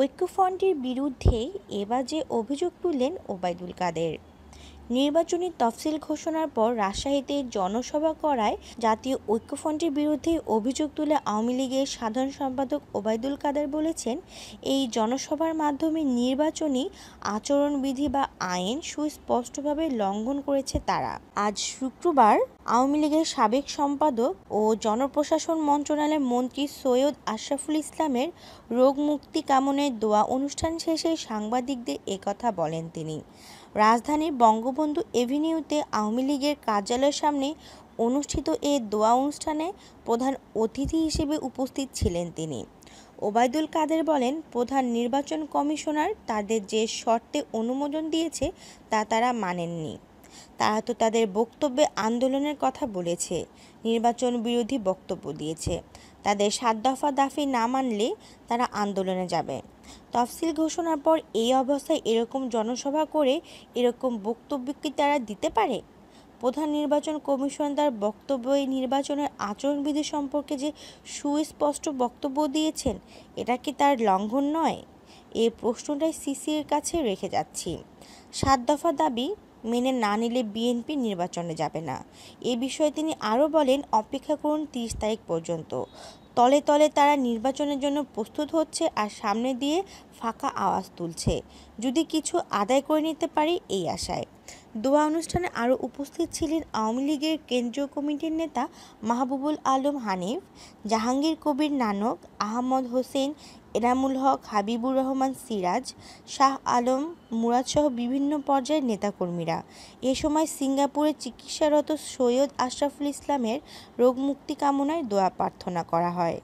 ঐক্যফ্রন্টের বিরুদ্ধে এবার যে অভিযোগ তুললেন ওবায়দুল কাদের নির্বাচনী তফসিল ঘোষণার পর রাজশাহীতে জনসভা করায় জাতীয় ঐক্যফ্রন্টের বিরুদ্ধে অভিযোগ তুলে আওয়ামী লীগের সাধারণ সম্পাদক ওবায়দুল কাদের বলেছেন এই জনসভার মাধ্যমে নির্বাচনী আচরণবিধি বা আইন সুস্পষ্টভাবে লঙ্ঘন করেছে তারা আজ শুক্রবার আওয়ামী লীগের সাবেক সম্পাদক ও জনপ্রশাসন মন্ত্রণালয়ের মন্ত্রী সৈয়দ আশরাফুল ইসলামের রোগমুক্তি কামনের দোয়া অনুষ্ঠান শেষে সাংবাদিকদের একথা বলেন তিনি রাজধানীর বঙ্গবন্ধু এভিনিউতে আওয়ামী লীগের কার্যালয়ের সামনে অনুষ্ঠিত এ দোয়া অনুষ্ঠানে প্রধান অতিথি হিসেবে উপস্থিত ছিলেন তিনি ওবায়দুল কাদের বলেন প্রধান নির্বাচন কমিশনার তাদের যে শর্তে অনুমোদন দিয়েছে তা তারা মানেননি তারা তো তাদের বক্তব্যে আন্দোলনের কথা বলেছে নির্বাচন বিরোধী বক্তব্য দিয়েছে তাদের সাত দফা দাফি না মানলে তারা আন্দোলনে যাবে তফসিল ঘোষণার পর এই অবস্থায় এরকম জনসভা করে এরকম বক্তব্য কি তারা দিতে পারে প্রধান নির্বাচন কমিশন তার বক্তব্য নির্বাচনের আচরণবিধি সম্পর্কে যে সুস্পষ্ট বক্তব্য দিয়েছেন এটা কি তার লঙ্ঘন নয় এই প্রশ্নটাই সিসির কাছে রেখে যাচ্ছি সাত দফা দাবি মেনে না নিলে বিএনপি নির্বাচনে যাবে না এ বিষয়ে তিনি আরও বলেন অপেক্ষা করুন তিরিশ তারিখ পর্যন্ত তলে তলে তারা নির্বাচনের জন্য প্রস্তুত হচ্ছে আর সামনে দিয়ে ফাঁকা আওয়াজ তুলছে যদি কিছু আদায় করে নিতে পারি এই আশায় দোয়া অনুষ্ঠানে আরও উপস্থিত ছিলেন আওয়ামী লীগের কেন্দ্রীয় কমিটির নেতা মাহবুবুল আলম হানিফ জাহাঙ্গীর কবির নানক আহমদ হোসেন এনামুল হক হাবিবুর রহমান সিরাজ শাহ আলম মুরাদসহ বিভিন্ন পর্যায়ের নেতাকর্মীরা এ সময় সিঙ্গাপুরে চিকিৎসারত সৈয়দ আশরাফুল ইসলামের রোগমুক্তি কামনায় দোয়া প্রার্থনা করা হয়